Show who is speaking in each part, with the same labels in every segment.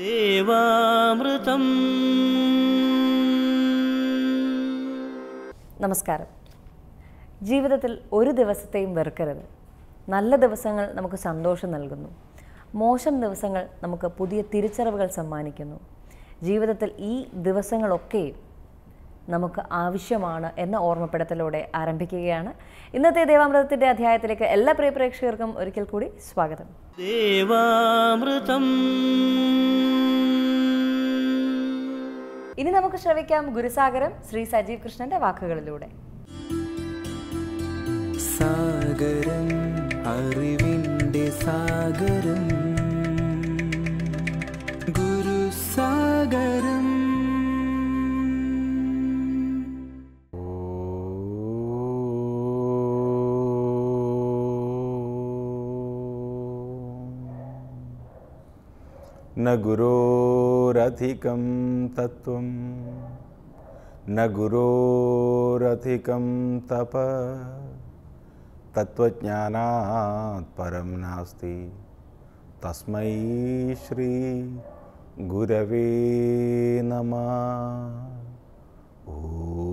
Speaker 1: ദേവാമൃതം നമസ്കാരം ജീവിതത്തിൽ ഒരു ദിവസത്തെയും വെറുക്കരുത് നല്ല ദിവസങ്ങൾ നമുക്ക് സന്തോഷം നൽകുന്നു മോശം ദിവസങ്ങൾ നമുക്ക് പുതിയ തിരിച്ചറിവുകൾ സമ്മാനിക്കുന്നു ജീവിതത്തിൽ ഈ ദിവസങ്ങളൊക്കെയും നമുക്ക് ആവശ്യമാണ് എന്ന ഓർമ്മപ്പെടുത്തലോടെ ആരംഭിക്കുകയാണ് ഇന്നത്തെ ദേവാമൃതത്തിൻ്റെ അധ്യായത്തിലേക്ക് എല്ലാ പ്രിയ പ്രേക്ഷകർക്കും ഒരിക്കൽ കൂടി സ്വാഗതം ദേവാമൃതം ഇനി നമുക്ക് ശ്രവിക്കാം ഗുരുസാഗരം ശ്രീ സജീവ് കൃഷ്ണന്റെ വാക്കുകളിലൂടെ സാഗരം അറിവിന്റെ സാഗരം न गुरोरधिकं तत्व न गुरोरधिकं तप तत्व परं नास्ति तस्मै श्री गुरवे नमः ॐ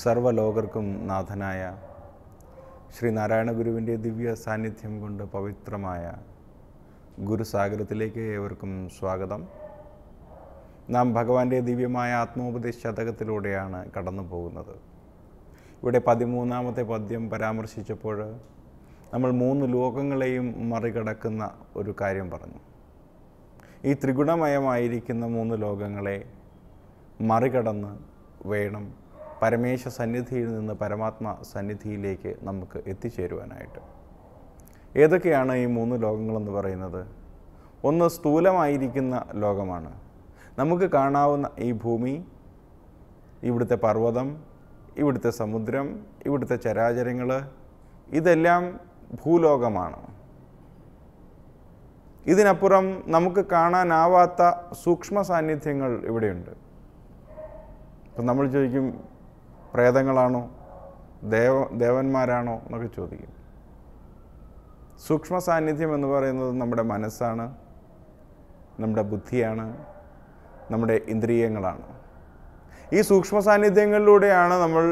Speaker 1: സർവ്വലോകർക്കും നാഥനായ ശ്രീ നാരായണ ഗുരുവിൻ്റെ ദിവ്യ സാന്നിധ്യം കൊണ്ട് പവിത്രമായ ഗുരുസാഗരത്തിലേക്ക് ഏവർക്കും സ്വാഗതം നാം ഭഗവാന്റെ ദിവ്യമായ ആത്മോപദേശ ശതകത്തിലൂടെയാണ് കടന്നു പോകുന്നത് ഇവിടെ പതിമൂന്നാമത്തെ പദ്യം പരാമർശിച്ചപ്പോൾ നമ്മൾ മൂന്ന് ലോകങ്ങളെയും മറികടക്കുന്ന ഒരു കാര്യം പറഞ്ഞു ഈ ത്രിഗുണമയമായിരിക്കുന്ന മൂന്ന് ലോകങ്ങളെ മറികടന്ന് വേണം പരമേശ സന്നിധിയിൽ നിന്ന് പരമാത്മ സന്നിധിയിലേക്ക് നമുക്ക് എത്തിച്ചേരുവാനായിട്ട് ഏതൊക്കെയാണ് ഈ മൂന്ന് ലോകങ്ങളെന്ന് പറയുന്നത് ഒന്ന് സ്ഥൂലമായിരിക്കുന്ന ലോകമാണ് നമുക്ക് കാണാവുന്ന ഈ ഭൂമി ഇവിടുത്തെ പർവ്വതം ഇവിടുത്തെ സമുദ്രം ഇവിടുത്തെ ചരാചരങ്ങൾ ഇതെല്ലാം ഭൂലോകമാണ് ഇതിനപ്പുറം നമുക്ക് കാണാനാവാത്ത സൂക്ഷ്മ സാന്നിധ്യങ്ങൾ ഇവിടെയുണ്ട് ഇപ്പം നമ്മൾ ചോദിക്കും പ്രേതങ്ങളാണോ ദേവ ദേവന്മാരാണോ എന്നൊക്കെ ചോദിക്കും സൂക്ഷ്മ സാന്നിധ്യം എന്ന് പറയുന്നത് നമ്മുടെ മനസ്സാണ് നമ്മുടെ ബുദ്ധിയാണ് നമ്മുടെ ഇന്ദ്രിയങ്ങളാണ് ഈ സൂക്ഷ്മ സാന്നിധ്യങ്ങളിലൂടെയാണ് നമ്മൾ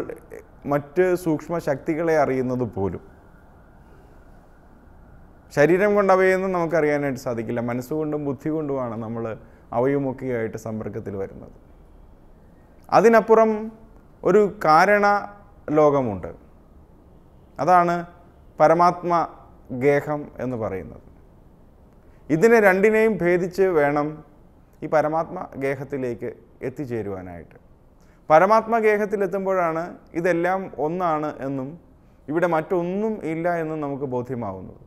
Speaker 1: മറ്റ് സൂക്ഷ്മ ശക്തികളെ അറിയുന്നത് പോലും ശരീരം കൊണ്ട് അവയൊന്നും നമുക്കറിയാനായിട്ട് സാധിക്കില്ല മനസ്സുകൊണ്ടും ബുദ്ധി കൊണ്ടുമാണ് നമ്മൾ അവയുമൊക്കെയായിട്ട് സമ്പർക്കത്തിൽ വരുന്നത് അതിനപ്പുറം ഒരു കാരണ ലോകമുണ്ട് അതാണ് പരമാത്മ ഗേഹം എന്ന് പറയുന്നത് ഇതിനെ രണ്ടിനെയും ഭേദിച്ച് വേണം ഈ പരമാത്മ ഗേഹത്തിലേക്ക് എത്തിച്ചേരുവാനായിട്ട് പരമാത്മ ഗേഹത്തിലെത്തുമ്പോഴാണ് ഇതെല്ലാം ഒന്നാണ് എന്നും ഇവിടെ മറ്റൊന്നും ഇല്ല എന്നും നമുക്ക് ബോധ്യമാവുന്നത്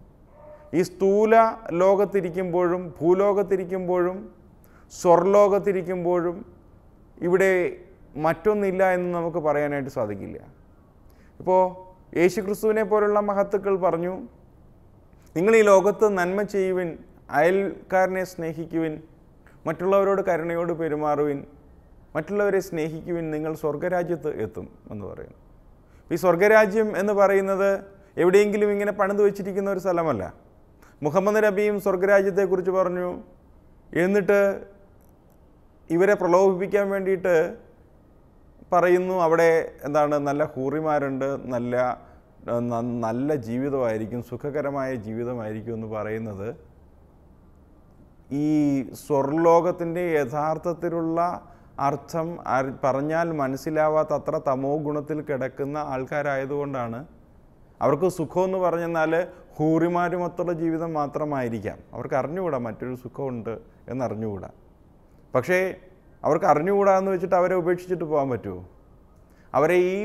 Speaker 1: ഈ സ്ഥൂല ലോകത്തിരിക്കുമ്പോഴും ഭൂലോകത്തിരിക്കുമ്പോഴും സ്വർലോകത്തിരിക്കുമ്പോഴും ഇവിടെ മറ്റൊന്നില്ല എന്ന് നമുക്ക് പറയാനായിട്ട് സാധിക്കില്ല ഇപ്പോൾ ക്രിസ്തുവിനെ പോലുള്ള മഹത്തുക്കൾ പറഞ്ഞു നിങ്ങൾ ഈ ലോകത്ത് നന്മ ചെയ്യുവിൻ അയൽക്കാരനെ സ്നേഹിക്കുവിൻ മറ്റുള്ളവരോട് കരുണയോട് പെരുമാറുവിൻ മറ്റുള്ളവരെ സ്നേഹിക്കുവിൻ നിങ്ങൾ സ്വർഗരാജ്യത്ത് എത്തും എന്ന് പറയുന്നു ഈ സ്വർഗരാജ്യം എന്ന് പറയുന്നത് എവിടെയെങ്കിലും ഇങ്ങനെ പണിത് വെച്ചിരിക്കുന്ന ഒരു സ്ഥലമല്ല മുഹമ്മദ് നബിയും സ്വർഗരാജ്യത്തെക്കുറിച്ച് പറഞ്ഞു എന്നിട്ട് ഇവരെ പ്രലോഭിപ്പിക്കാൻ വേണ്ടിയിട്ട് പറയുന്നു അവിടെ എന്താണ് നല്ല ഹൂറിമാരുണ്ട് നല്ല നല്ല ജീവിതമായിരിക്കും സുഖകരമായ ജീവിതമായിരിക്കും എന്ന് പറയുന്നത് ഈ സ്വർലോകത്തിൻ്റെ യഥാർത്ഥത്തിലുള്ള അർത്ഥം പറഞ്ഞാൽ മനസ്സിലാവാത്ത അത്ര തമോ ഗുണത്തിൽ കിടക്കുന്ന ആൾക്കാരായതുകൊണ്ടാണ് അവർക്ക് സുഖമെന്ന് പറഞ്ഞെന്നാൽ ഹൂറിമാരുമൊത്തുള്ള ജീവിതം മാത്രമായിരിക്കാം അവർക്ക് അറിഞ്ഞുകൂടാ മറ്റൊരു സുഖമുണ്ട് എന്നറിഞ്ഞുകൂടാ പക്ഷേ അവർക്ക് അറിഞ്ഞുകൂടാന്ന് വെച്ചിട്ട് അവരെ ഉപേക്ഷിച്ചിട്ട് പോകാൻ പറ്റുമോ അവരെ ഈ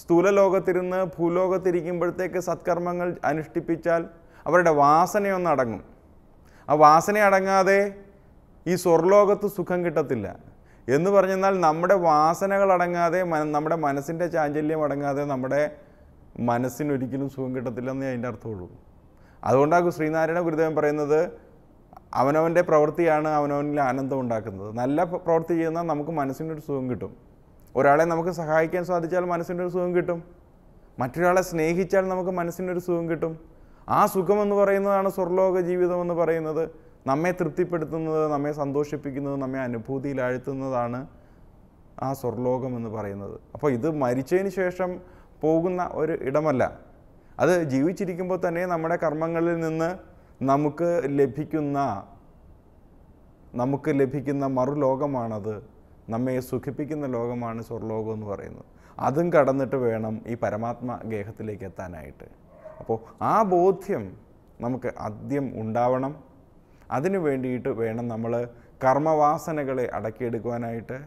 Speaker 1: സ്ഥൂല ലോകത്തിരുന്ന് ഭൂലോകത്തിരിക്കുമ്പോഴത്തേക്ക് സത്കർമ്മങ്ങൾ അനുഷ്ഠിപ്പിച്ചാൽ അവരുടെ വാസനയൊന്നടങ്ങും അടങ്ങും ആ വാസന അടങ്ങാതെ ഈ സ്വർലോകത്ത് സുഖം കിട്ടത്തില്ല എന്ന് പറഞ്ഞെന്നാൽ നമ്മുടെ വാസനകൾ അടങ്ങാതെ നമ്മുടെ മനസ്സിൻ്റെ ചാഞ്ചല്യം അടങ്ങാതെ നമ്മുടെ മനസ്സിനൊരിക്കലും സുഖം കിട്ടത്തില്ലെന്ന് അതിൻ്റെ അർത്ഥമുള്ളൂ അതുകൊണ്ടാണ് ശ്രീനാരായണ ഗുരുദേവൻ പറയുന്നത് അവനവൻ്റെ പ്രവൃത്തിയാണ് അവനവനിൽ ആനന്ദം ഉണ്ടാക്കുന്നത് നല്ല പ്രവൃത്തി ചെയ്യുന്ന നമുക്ക് മനസ്സിനൊരു സുഖം കിട്ടും ഒരാളെ നമുക്ക് സഹായിക്കാൻ സാധിച്ചാൽ മനസ്സിനൊരു സുഖം കിട്ടും മറ്റൊരാളെ സ്നേഹിച്ചാൽ നമുക്ക് മനസ്സിനൊരു സുഖം കിട്ടും ആ സുഖം എന്ന് പറയുന്നതാണ് സ്വർലോക ജീവിതം എന്ന് പറയുന്നത് നമ്മെ തൃപ്തിപ്പെടുത്തുന്നത് നമ്മെ സന്തോഷിപ്പിക്കുന്നത് നമ്മെ അനുഭൂതിയിൽ ആഴ്ത്തുന്നതാണ് ആ സ്വർലോകം എന്ന് പറയുന്നത് അപ്പോൾ ഇത് മരിച്ചതിന് ശേഷം പോകുന്ന ഒരു ഇടമല്ല അത് ജീവിച്ചിരിക്കുമ്പോൾ തന്നെ നമ്മുടെ കർമ്മങ്ങളിൽ നിന്ന് നമുക്ക് ലഭിക്കുന്ന നമുക്ക് ലഭിക്കുന്ന മറുലോകമാണത് നമ്മെ സുഖിപ്പിക്കുന്ന ലോകമാണ് സ്വർലോകം എന്ന് പറയുന്നത് അതും കടന്നിട്ട് വേണം ഈ പരമാത്മ ഗേഹത്തിലേക്ക് എത്താനായിട്ട് അപ്പോൾ ആ ബോധ്യം നമുക്ക് ആദ്യം ഉണ്ടാവണം അതിനു വേണ്ടിയിട്ട് വേണം നമ്മൾ കർമ്മവാസനകളെ അടക്കിയെടുക്കുവാനായിട്ട്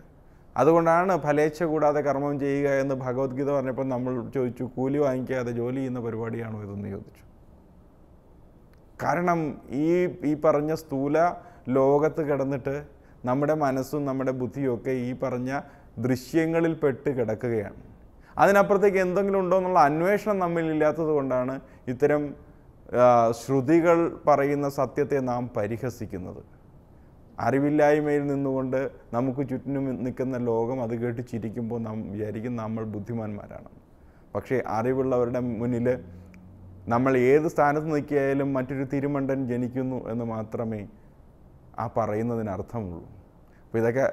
Speaker 1: അതുകൊണ്ടാണ് ഫലേച്ഛ കൂടാതെ കർമ്മം ചെയ്യുക എന്ന് ഭഗവത്ഗീത പറഞ്ഞപ്പോൾ നമ്മൾ ചോദിച്ചു കൂലി വാങ്ങിക്കാതെ ജോലി ചെയ്യുന്ന പരിപാടിയാണോ ഇതെന്ന് ചോദിച്ചു കാരണം ഈ ഈ പറഞ്ഞ സ്ഥൂല ലോകത്ത് കിടന്നിട്ട് നമ്മുടെ മനസ്സും നമ്മുടെ ബുദ്ധിയും ഒക്കെ ഈ പറഞ്ഞ ദൃശ്യങ്ങളിൽ പെട്ട് കിടക്കുകയാണ് അതിനപ്പുറത്തേക്ക് എന്തെങ്കിലും ഉണ്ടോ എന്നുള്ള അന്വേഷണം ഇല്ലാത്തത് കൊണ്ടാണ് ഇത്തരം ശ്രുതികൾ പറയുന്ന സത്യത്തെ നാം പരിഹസിക്കുന്നത് അറിവില്ലായ്മയിൽ നിന്നുകൊണ്ട് നമുക്ക് ചുറ്റിനും നിൽക്കുന്ന ലോകം അത് കേട്ട് ചിരിക്കുമ്പോൾ നാം വിചാരിക്കും നമ്മൾ ബുദ്ധിമാന്മാരാണ് പക്ഷേ അറിവുള്ളവരുടെ മുന്നിൽ നമ്മൾ ഏത് സ്ഥാനത്ത് നിൽക്കിയായാലും മറ്റൊരു തിരുമണ്ടൻ ജനിക്കുന്നു എന്ന് മാത്രമേ ആ പറയുന്നതിന് അർത്ഥമുള്ളൂ അപ്പോൾ ഇതൊക്കെ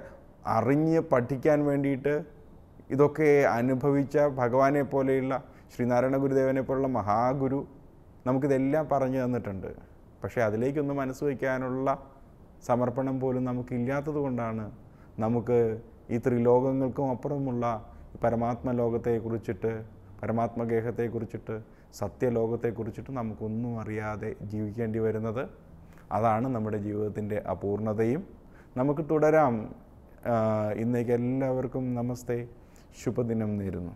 Speaker 1: അറിഞ്ഞ് പഠിക്കാൻ വേണ്ടിയിട്ട് ഇതൊക്കെ അനുഭവിച്ച ഭഗവാനെ പോലെയുള്ള ശ്രീനാരായണ ഗുരുദേവനെ പോലുള്ള മഹാഗുരു നമുക്കിതെല്ലാം പറഞ്ഞു തന്നിട്ടുണ്ട് പക്ഷേ അതിലേക്കൊന്ന് മനസ്സ് വയ്ക്കാനുള്ള സമർപ്പണം പോലും നമുക്കില്ലാത്തത് കൊണ്ടാണ് നമുക്ക് ഈ ത്രിലോകങ്ങൾക്കും അപ്പുറമുള്ള പരമാത്മ ലോകത്തെക്കുറിച്ചിട്ട് പരമാത്മഗേഹത്തെക്കുറിച്ചിട്ട് സത്യലോകത്തെക്കുറിച്ചിട്ട് നമുക്കൊന്നും അറിയാതെ ജീവിക്കേണ്ടി വരുന്നത് അതാണ് നമ്മുടെ ജീവിതത്തിൻ്റെ അപൂർണതയും നമുക്ക് തുടരാം ഇന്നേക്ക് എല്ലാവർക്കും നമസ്തേ ശുഭദിനം നേരുന്നു